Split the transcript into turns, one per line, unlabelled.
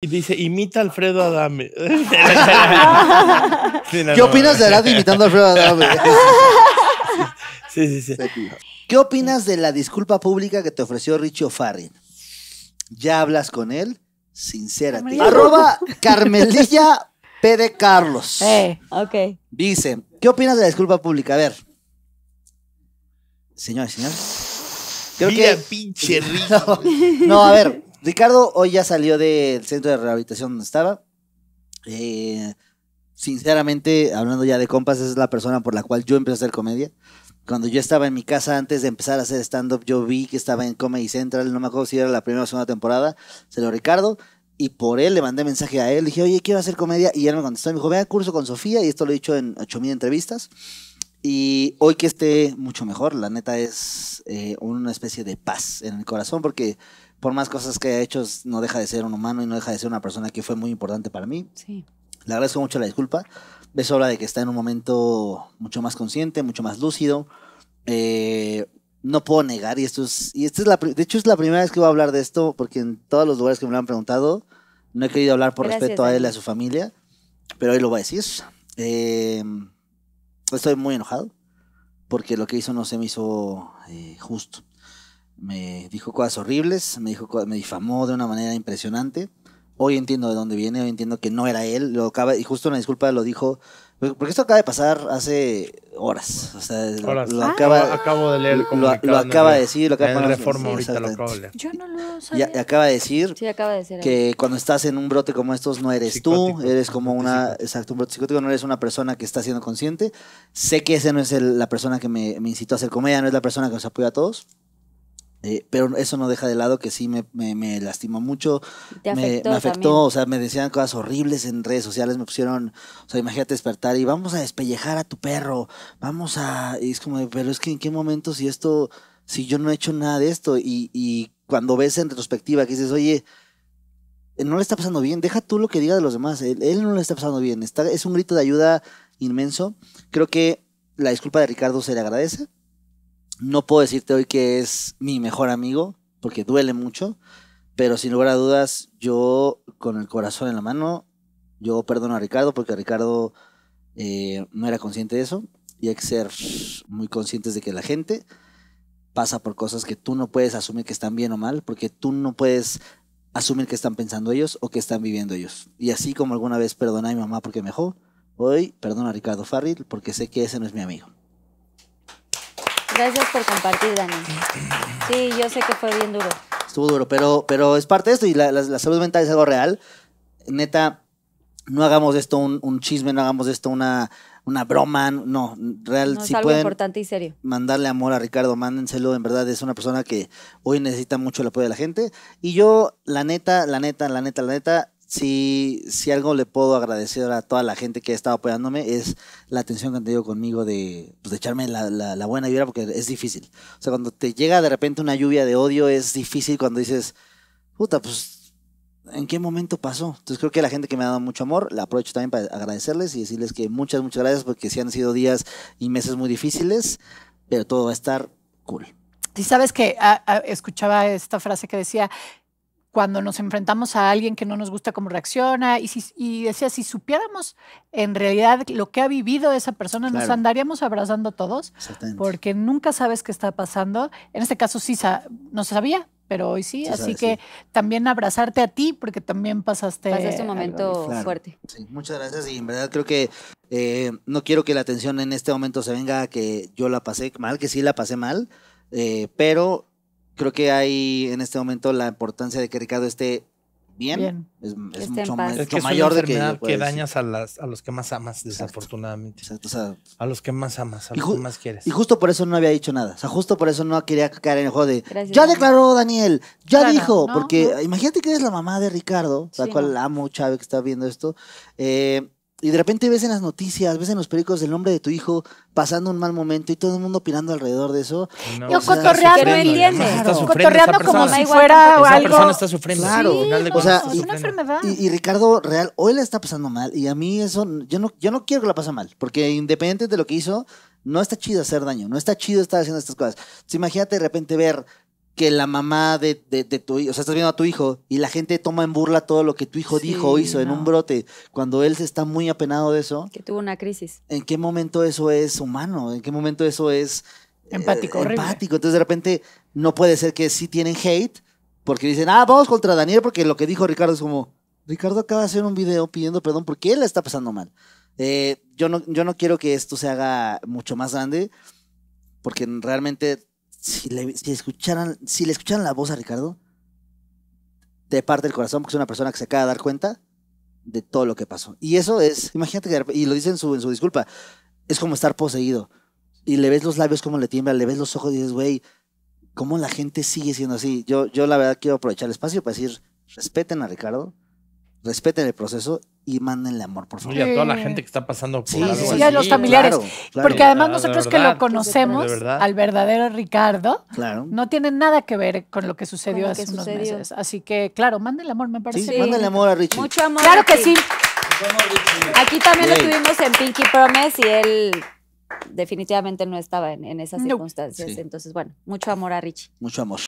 Y dice, imita a Alfredo Adame. ¿Qué opinas de imitando a Alfredo Adame? sí, sí, sí. ¿Qué opinas de la disculpa pública que te ofreció Richo Farrin? ¿Ya hablas con él? Sincérate. Arroba Carmelilla P. de Carlos. Eh, dice, ¿qué opinas de la disculpa pública? A ver. Señores, señor Creo Mira, que... pinche Richo. No, a ver, Ricardo hoy ya salió del centro de rehabilitación donde estaba. Eh, sinceramente, hablando ya de compas, es la persona por la cual yo empecé a hacer comedia. Cuando yo estaba en mi casa antes de empezar a hacer stand-up, yo vi que estaba en Comedy Central, no me acuerdo si era la primera o segunda temporada, se lo Ricardo, y por él le mandé mensaje a él, dije, oye, quiero hacer comedia, y él me contestó, me dijo, ve a curso con Sofía, y esto lo he dicho en 8000 entrevistas, y hoy que esté mucho mejor, la neta es eh, una especie de paz en el corazón, porque por más cosas que haya hecho, no deja de ser un humano y no deja de ser una persona que fue muy importante para mí. Sí. Le agradezco mucho la disculpa. Eso habla de que está en un momento mucho más consciente, mucho más lúcido. Eh, no puedo negar, y esto es, y es la, de hecho es la primera vez que voy a hablar de esto, porque en todos los lugares que me lo han preguntado, no he querido hablar por respeto a él y a su familia, pero hoy lo voy a decir. Eh, estoy muy enojado, porque lo que hizo no se me hizo eh, justo me dijo cosas horribles, me, dijo, me difamó de una manera impresionante. Hoy entiendo de dónde viene, hoy entiendo que no era él. Lo acaba, y justo una disculpa lo dijo. Pues, porque esto acaba de pasar hace horas. Lo, ah. acaba, de leer. Lo, acaba de decir. Lo acaba de Yo no lo sabía. acaba de decir, que cuando estás en un brote como estos no eres tú, eres como una... Exacto, psicótico, no eres una persona que está siendo consciente. Sé que ese no es la persona que me, me, incitó a hacer comedia, no es la persona que nos apoya a todos. Eh, pero eso no deja de lado que sí me, lastimó mucho.
me, afectó, o
sea, me decían cosas horribles en redes sociales, me pusieron, o sea, imagínate despertar y vamos a despellejar a tu perro, vamos a... Y es como, pero es que en qué momento si esto, si yo no he hecho nada de esto y, cuando ves en retrospectiva que dices, oye, no le está pasando bien, deja tú lo que diga de los demás, él, él no le está pasando bien, está, es un grito de ayuda inmenso. Creo que la disculpa de Ricardo se le agradece no puedo decirte hoy que es mi mejor amigo, porque duele mucho, pero sin lugar a dudas, yo con el corazón en la mano, yo perdono a Ricardo, porque Ricardo eh, no era consciente de eso, y hay que ser muy conscientes de que la gente pasa por cosas que tú no puedes asumir que están bien o mal, porque tú no puedes asumir que están pensando ellos o que están viviendo ellos. Y así como alguna vez perdoné a mi mamá porque me hoy perdono a Ricardo Farril porque sé que ese no es mi amigo. Gracias por compartir, Dani. Sí, yo sé que fue bien duro. Estuvo duro, pero, pero es parte de esto y la, salud mental es algo real. Neta, no hagamos esto un, chisme, no hagamos esto una, una broma, no, real. No, es algo importante y serio. Mandarle amor a Ricardo, mándenselo, en verdad es una persona que hoy necesita mucho el apoyo de la gente. Y yo, la neta, la neta, la neta, la neta, si, algo le puedo agradecer a toda la gente que ha estado apoyándome es la atención que han tenido conmigo de, pues, echarme la, buena vibra porque es difícil. O sea, cuando te llega de repente una lluvia de odio es difícil cuando dices, puta, pues en qué momento pasó. Entonces creo que la gente que me ha dado mucho amor, la aprovecho también para agradecerles y decirles que muchas, muchas gracias porque sí han sido días y meses muy difíciles, pero todo va a estar cool. Sí, sabes que ah, ah, escuchaba esta frase que decía, cuando nos enfrentamos a alguien que no nos gusta cómo reacciona. Y, decía, si supiéramos en realidad lo que ha vivido esa persona, nos andaríamos abrazando todos, porque nunca sabes qué está pasando. En este caso sí no se sabía, pero hoy sí. así que también abrazarte a ti, porque también pasaste. un momento fuerte. muchas gracias. Y en verdad creo que eh, no quiero que la atención en este momento se venga a que yo la pasé mal, que sí la pasé mal, eh, pero creo que hay en este momento la importancia de que Ricardo esté bien. Es, mucho, más, mayor de que, dañas a, las, a los que más amas, desafortunadamente. a los que más amas, a los que más quieres. Y justo por eso no había dicho nada. O sea, justo por eso no quería caer en el juego de. ya declaró Daniel, ya dijo. porque imagínate que eres la mamá de Ricardo, la cual amo, Chávez, que está viendo esto. Eh y de repente ves en las noticias, ves en los periódicos el nombre de tu hijo pasando un mal momento y todo el mundo opinando alrededor de eso. No, cotorreando, ¿entiendes? Cotorreando como si fuera esa algo. persona está sufriendo. Claro, o es una enfermedad. Y, Ricardo Real hoy la está pasando mal y a mí eso, yo no, yo no quiero que la pase mal, porque independiente de lo que hizo, no está chido hacer daño, no está chido estar haciendo estas cosas. imagínate de repente ver que la mamá de, tu hijo, o sea, estás viendo a tu hijo y la gente toma en burla todo lo que tu hijo dijo o hizo en un brote, cuando él se está muy apenado de eso. Que tuvo una crisis. ¿En qué momento eso es humano? ¿En qué momento eso es eh, empático? empático. Entonces de repente no puede ser que sí tienen hate porque dicen, ah, vamos contra Daniel porque lo que dijo Ricardo es como, Ricardo acaba de hacer un video pidiendo perdón porque él le está pasando mal. Eh, yo, no, yo no quiero que esto se haga mucho más grande porque realmente si le, escucharan, si le la voz a Ricardo, te parte el corazón porque es una persona que se acaba de dar cuenta de todo lo que pasó. Y eso es, imagínate que, y lo dice en su, disculpa, es como estar poseído. Y le ves los labios como le tiembla, le ves los ojos y dices, güey, ¿cómo la gente sigue siendo así? Yo, yo la verdad quiero aprovechar el espacio para decir, respeten a Ricardo, respeten el proceso y manden el amor, por favor. Y a toda la gente que está pasando por sí, así. sí, a los familiares. Porque además ah, nosotros que lo conocemos al verdadero Ricardo, no tiene nada que ver con lo que sucedió hace unos meses. Así que, claro, manden el amor, me parece. Sí, manden el amor a Richie. Mucho amor. Claro que sí. Aquí también lo tuvimos en Pinky Promise y él definitivamente no estaba en, esas circunstancias. Entonces, bueno, mucho amor a Richie. Mucho amor.